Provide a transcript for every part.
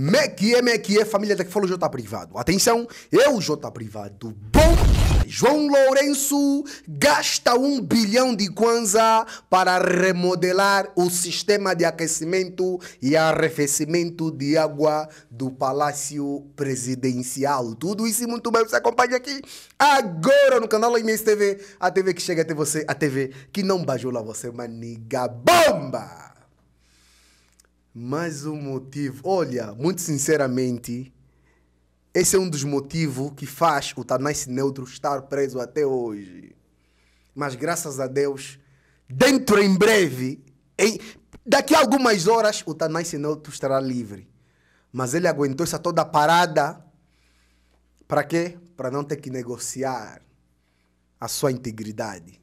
Mequie, Mequie, família da que falou Jota Privado. Atenção, eu, Jota Privado, bom. João Lourenço gasta um bilhão de kwanza para remodelar o sistema de aquecimento e arrefecimento de água do Palácio Presidencial. Tudo isso e muito bem, você acompanha aqui agora no canal MS TV, a TV que chega até você, a TV que não bajula você, maniga bomba! Mais um motivo. Olha, muito sinceramente, esse é um dos motivos que faz o Tanais Neutro estar preso até hoje. Mas graças a Deus, dentro em breve, em, daqui a algumas horas, o Tanais Neutro estará livre. Mas ele aguentou essa toda parada. Para quê? Para não ter que negociar a sua integridade.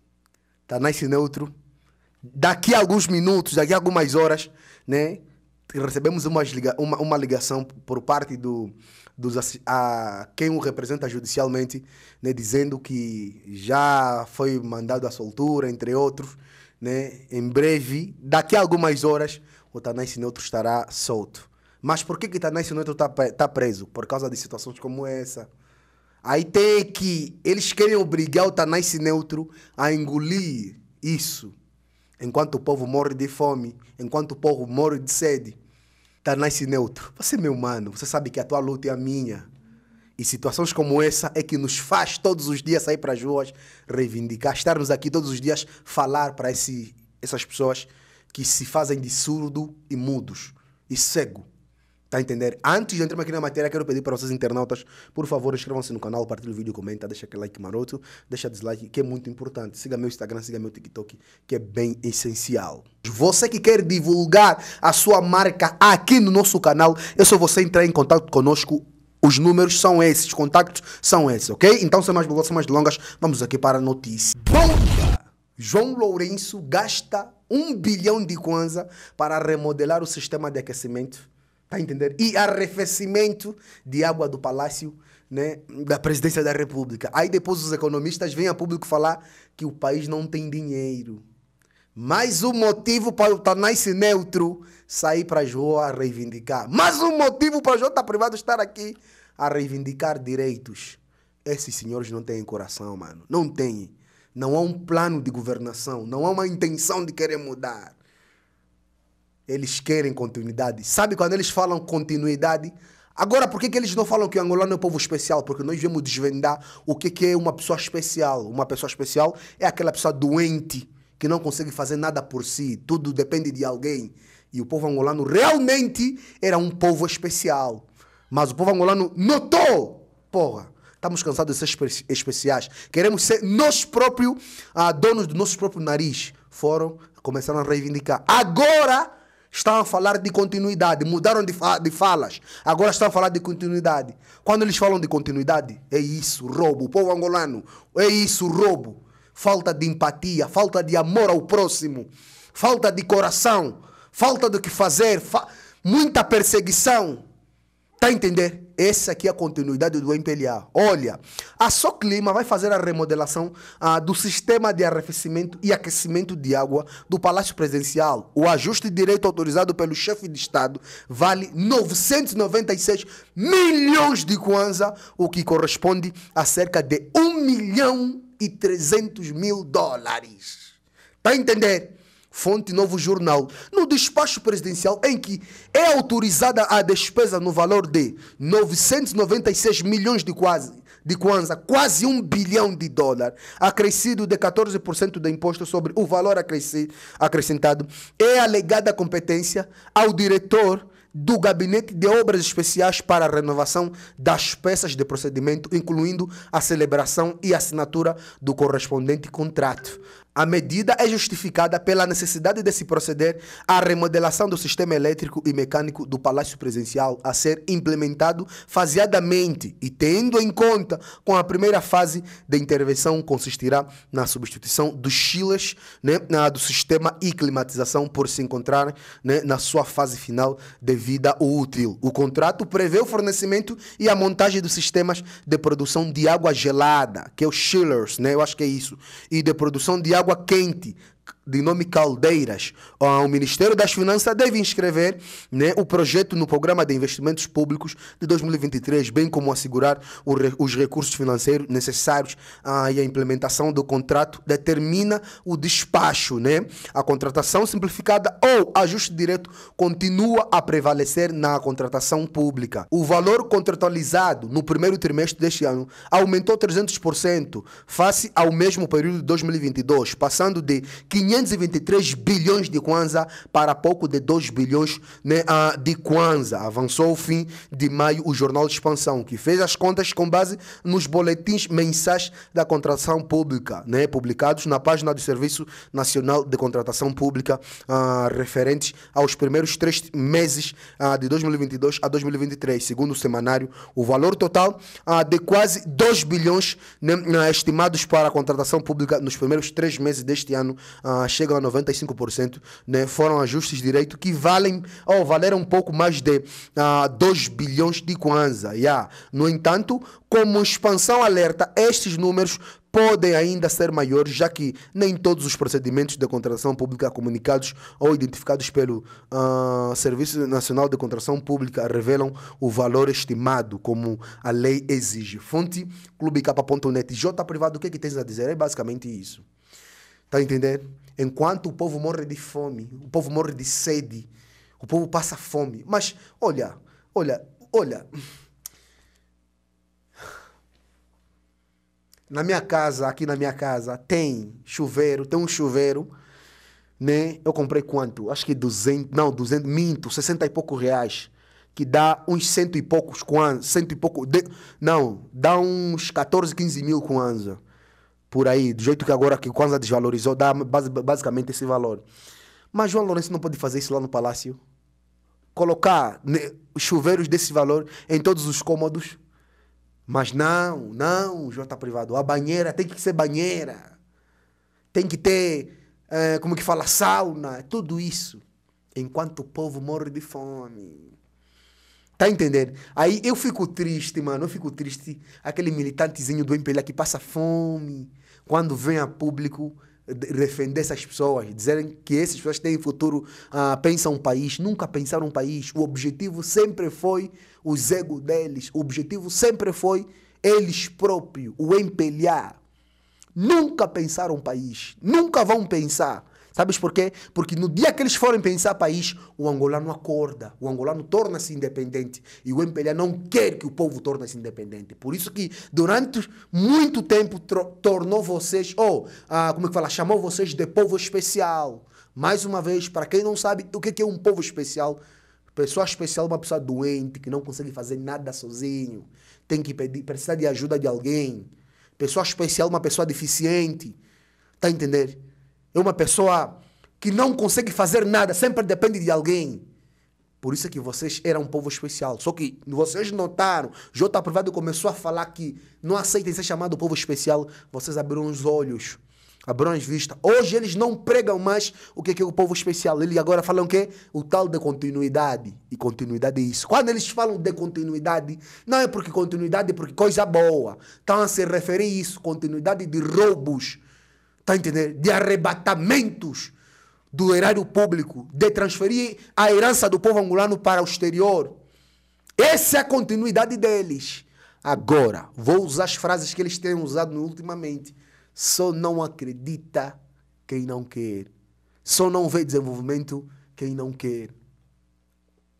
Tanais Neutro, daqui a alguns minutos, daqui a algumas horas, né? recebemos uma, uma, uma ligação por parte do, dos, a, quem o representa judicialmente, né, dizendo que já foi mandado à soltura, entre outros. Né? Em breve, daqui a algumas horas, o Tanais Neutro estará solto. Mas por que, que Tanais Neutro está tá preso? Por causa de situações como essa. Aí tem que. Eles querem obrigar o Tanais Neutro a engolir isso. Enquanto o povo morre de fome, enquanto o povo morre de sede tá se neutro. Você, meu mano, você sabe que a tua luta é a minha. E situações como essa é que nos faz todos os dias sair para as ruas, reivindicar, estarmos aqui todos os dias, falar para essas pessoas que se fazem de surdo e mudos e cego tá a entender? Antes de entrarmos aqui na matéria, quero pedir para vocês internautas, por favor, inscrevam-se no canal, partilhem o vídeo, comenta, deixa aquele like maroto, deixa dislike, que é muito importante. Siga meu Instagram, siga meu TikTok, que é bem essencial. Você que quer divulgar a sua marca aqui no nosso canal, é só você entrar em contato conosco os números são esses, os contactos são esses, ok? Então, sem mais sem mais longas, vamos aqui para a notícia. Bomba! João Lourenço gasta um bilhão de kwanza para remodelar o sistema de aquecimento Está a entender? E arrefecimento de água do Palácio né, da Presidência da República. Aí depois os economistas vêm a público falar que o país não tem dinheiro. Mais um motivo para o Tanaice Neutro sair para as a reivindicar. Mais um motivo para o Jota tá Privado estar aqui a reivindicar direitos. Esses senhores não têm coração, mano. Não têm. Não há um plano de governação. Não há uma intenção de querer mudar. Eles querem continuidade. Sabe quando eles falam continuidade? Agora, por que, que eles não falam que o angolano é um povo especial? Porque nós vemos desvendar o que, que é uma pessoa especial. Uma pessoa especial é aquela pessoa doente que não consegue fazer nada por si, tudo depende de alguém. E o povo angolano realmente era um povo especial. Mas o povo angolano notou, porra, estamos cansados de ser especiais. Queremos ser nós próprios, ah, donos do nosso próprio nariz. Foram, começaram a reivindicar. Agora Estão a falar de continuidade, mudaram de, fa de falas, agora estão a falar de continuidade. Quando eles falam de continuidade, é isso, roubo. O povo angolano, é isso, roubo. Falta de empatia, falta de amor ao próximo, falta de coração, falta do que fazer, fa muita perseguição. Tá a entender? Essa aqui é a continuidade do MPLA. Olha, a Soclima vai fazer a remodelação ah, do sistema de arrefecimento e aquecimento de água do Palácio Presidencial. O ajuste direito autorizado pelo chefe de Estado vale 996 milhões de kwanza, o que corresponde a cerca de 1 milhão e 300 mil dólares. Tá a entender? Fonte Novo Jornal, no despacho presidencial em que é autorizada a despesa no valor de 996 milhões de quase de Kwanza, quase um bilhão de dólar, acrescido de 14% do imposto sobre o valor acrescentado, é alegada competência ao diretor do Gabinete de Obras Especiais para a Renovação das Peças de Procedimento, incluindo a celebração e assinatura do correspondente contrato. A medida é justificada pela necessidade de se proceder à remodelação do sistema elétrico e mecânico do Palácio Presidencial a ser implementado faseadamente e tendo em conta com a primeira fase da intervenção consistirá na substituição dos chilas né, do sistema e climatização por se encontrar né, na sua fase final de vida útil. O contrato prevê o fornecimento e a montagem dos sistemas de produção de água gelada, que é o chillers, né, eu acho que é isso, e de produção de água água quente de nome Caldeiras o Ministério das Finanças deve inscrever né, o projeto no Programa de Investimentos Públicos de 2023, bem como assegurar os recursos financeiros necessários ah, e a implementação do contrato determina o despacho. Né? A contratação simplificada ou ajuste direto continua a prevalecer na contratação pública. O valor contratualizado no primeiro trimestre deste ano aumentou 300% face ao mesmo período de 2022, passando de 523 bilhões de kwanza para pouco de 2 bilhões né, uh, de kwanza. Avançou o fim de maio o Jornal de Expansão, que fez as contas com base nos boletins mensais da contratação pública, né, publicados na página do Serviço Nacional de Contratação Pública, uh, referentes aos primeiros três meses uh, de 2022 a 2023. Segundo o semanário, o valor total de quase 2 bilhões né, estimados para a contratação pública nos primeiros três meses deste ano uh, chegam a 95%, né, foram ajustes de direito que valem, ou oh, valeram um pouco mais de uh, ah, 2 bilhões de kwanza. Yeah. No entanto, como expansão alerta, estes números podem ainda ser maiores, já que nem todos os procedimentos de contratação pública comunicados ou identificados pelo uh, Serviço Nacional de Contratação Pública revelam o valor estimado, como a lei exige. Fonte, clubecapa.net. J privado, o que, é que tens a dizer? É basicamente isso. Está a entender? Enquanto o povo morre de fome, o povo morre de sede, o povo passa fome. Mas, olha, olha, olha. Na minha casa, aqui na minha casa, tem chuveiro, tem um chuveiro, né? Eu comprei quanto? Acho que 200, não, 200, minto, 60 e poucos reais. Que dá uns cento e poucos kwanza, cento e pouco, de, não, dá uns 14, 15 mil kwanza por aí, do jeito que agora que Kwanzaa desvalorizou, dá basicamente esse valor. Mas João Lourenço não pode fazer isso lá no Palácio? Colocar né, chuveiros desse valor em todos os cômodos? Mas não, não, Jota está privado. A banheira tem que ser banheira. Tem que ter, é, como que fala, sauna. É tudo isso. Enquanto o povo morre de fome. Tá entendendo? Aí eu fico triste, mano. Eu fico triste. Aquele militantezinho do MPLA que passa fome quando vem a público defender essas pessoas, dizerem que essas pessoas têm futuro, ah, pensam um país, nunca pensaram um país. O objetivo sempre foi o ego deles, o objetivo sempre foi eles próprios, o empelhar. Nunca pensaram um país, nunca vão pensar. Sabes por quê? Porque no dia que eles forem pensar país, o angolano acorda, o angolano torna-se independente. E o MPLA não quer que o povo torne-se independente. Por isso que durante muito tempo tornou vocês, ou, oh, ah, como é que fala, chamou vocês de povo especial. Mais uma vez, para quem não sabe o que é um povo especial, pessoa especial é uma pessoa doente que não consegue fazer nada sozinho, tem que pedir, precisa de ajuda de alguém. Pessoa especial é uma pessoa deficiente. Está a entender? É uma pessoa que não consegue fazer nada, sempre depende de alguém. Por isso é que vocês eram um povo especial. Só que vocês notaram, J. Privado começou a falar que não aceitem ser chamado povo especial. Vocês abriram os olhos, abriram as vistas. Hoje eles não pregam mais o é que é o povo especial. Eles agora falam o quê? O tal de continuidade. E continuidade é isso. Quando eles falam de continuidade, não é porque continuidade, é porque coisa boa. Estão a se referir a isso, continuidade de roubos Está entendendo? De arrebatamentos do erário público, de transferir a herança do povo angolano para o exterior. Essa é a continuidade deles. Agora, vou usar as frases que eles têm usado ultimamente. Só não acredita quem não quer. Só não vê desenvolvimento quem não quer.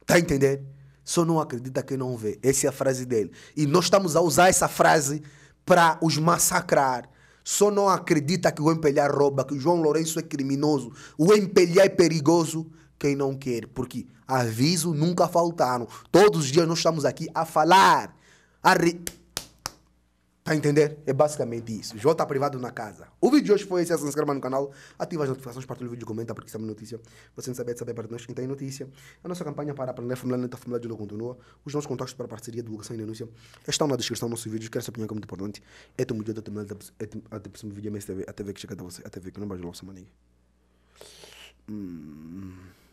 Está entendendo? Só não acredita quem não vê. Essa é a frase dele. E nós estamos a usar essa frase para os massacrar. Só não acredita que o empelhar rouba, que o João Lourenço é criminoso. O empelhar é perigoso quem não quer, porque aviso nunca faltaram. Todos os dias nós estamos aqui a falar, a re Tá a entender? É basicamente isso. J privado na casa. O vídeo de hoje foi esse. Se inscreva no canal, ativa as notificações, partilha o vídeo, comenta porque sabe notícia. Você não sabe, é saber para nós quem tem notícia. A nossa campanha para aprender a Fórmula Lenta, a de Lula continua. Os nossos contatos para parceria, divulgação e denúncia estão na descrição do nosso vídeo. Quero essa opinião que é muito importante. É tão melhor da até o próximo vídeo, a TV, a TV que chega até você, a TV que não vai de nossa maneira. Hum.